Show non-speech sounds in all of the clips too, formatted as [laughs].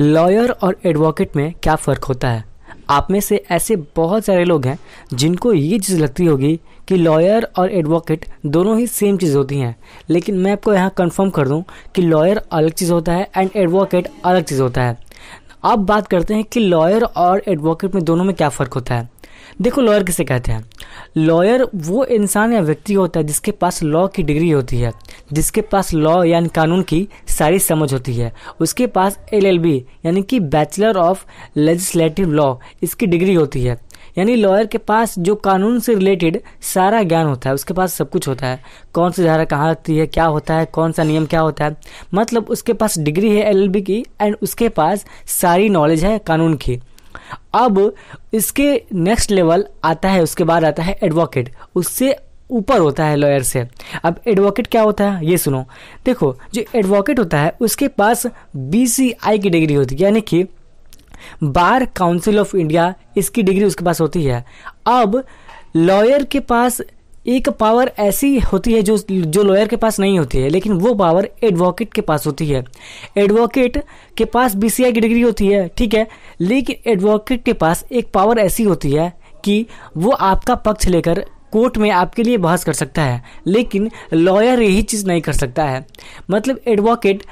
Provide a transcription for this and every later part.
lawyer और advocate में क्या फ़र्क होता है आप में से ऐसे बहुत सारे लोग हैं जिनको ये चीज़ लगती होगी कि लॉयर और एडवोकेट दोनों ही सेम चीज़ होती हैं लेकिन मैं आपको यहाँ कंफर्म कर दूँ कि लॉयर अलग चीज़ होता है एंड एडवोकेट अलग चीज़ होता है अब बात करते हैं कि लॉयर और एडवोकेट में दोनों में क्या फ़र्क होता है देखो लॉयर किसे कहते हैं लॉयर वो इंसान या व्यक्ति होता है जिसके पास लॉ की डिग्री होती है जिसके पास लॉ यानी कानून की सारी समझ होती है उसके पास एलएलबी यानी कि बैचलर ऑफ लेजिस्लेटिव लॉ इसकी डिग्री होती है यानी लॉयर के पास जो कानून से रिलेटेड सारा ज्ञान होता है उसके पास सब कुछ होता है कौन सी धारा कहाँ लगती है क्या होता है कौन सा नियम क्या होता है मतलब उसके पास डिग्री है एल की एंड उसके पास सारी नॉलेज है कानून की अब इसके नेक्स्ट लेवल आता है उसके बाद आता है एडवोकेट उससे ऊपर होता है लॉयर से अब एडवोकेट क्या होता है ये सुनो देखो जो एडवोकेट होता है उसके पास बी की डिग्री होती है यानी कि बार काउंसिल ऑफ इंडिया इसकी डिग्री उसके पास होती है अब लॉयर के पास एक पावर ऐसी होती है जो जो लॉयर के पास नहीं होती है लेकिन वो पावर एडवोकेट के पास होती है एडवोकेट के पास बी की डिग्री होती है ठीक है लेकिन एडवोकेट के पास एक पावर ऐसी होती है कि वो आपका पक्ष लेकर कोर्ट में आपके लिए बहस कर सकता है लेकिन लॉयर यही चीज़ नहीं कर सकता है मतलब एडवोकेट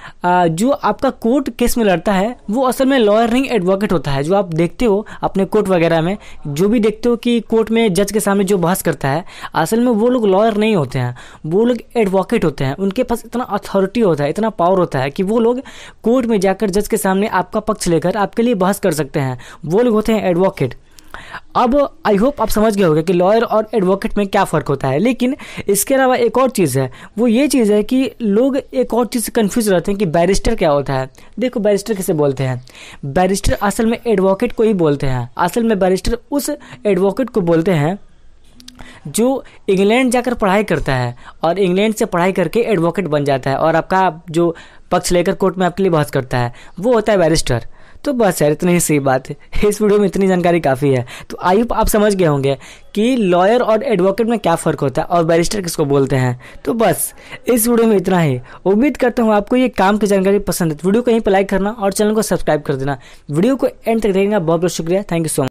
जो आपका कोर्ट केस में लड़ता है वो असल में लॉयर नहीं एडवोकेट होता है जो आप देखते हो अपने कोर्ट वगैरह में जो भी देखते हो कि कोर्ट में जज के सामने जो बहस करता है असल में वो लोग लॉयर नहीं होते हैं वो लोग एडवोकेट होते हैं उनके पास इतना अथॉरिटी होता है इतना पावर होता है कि वो लोग कोर्ट में जाकर जज के सामने आपका पक्ष लेकर आपके लिए बहस कर सकते हैं वो लोग होते हैं एडवोकेट अब आई होप आप समझ गए होंगे कि लॉयर और एडवोकेट में क्या फ़र्क होता है लेकिन इसके अलावा एक और चीज़ है वो ये चीज़ है कि लोग एक और चीज़ से कन्फ्यूज़ रहते हैं कि बैरिस्टर क्या होता है देखो बैरिस्टर किसे बोलते हैं बैरिस्टर असल में एडवोकेट को ही बोलते हैं असल में बैरिस्टर उस एडवोकेट को बोलते हैं जो इंग्लैंड जाकर पढ़ाई करता है और इंग्लैंड से पढ़ाई करके एडवोकेट बन जाता है और आपका जो पक्ष लेकर कोर्ट में आपके लिए बहस करता है वो होता है बैरिस्टर तो बस यार इतनी सही बात है [laughs] इस वीडियो में इतनी जानकारी काफ़ी है तो आई होप आप समझ गए होंगे कि लॉयर और एडवोकेट में क्या फ़र्क होता है और बैरिस्टर किसको बोलते हैं तो बस इस वीडियो में इतना ही उम्मीद करता हूँ आपको ये काम की जानकारी पसंद है वीडियो को यहीं पर लाइक करना और चैनल को सब्सक्राइब कर देना वीडियो को एंड तक देखेंगे बहुत बहुत शुक्रिया थैंक यू सो मच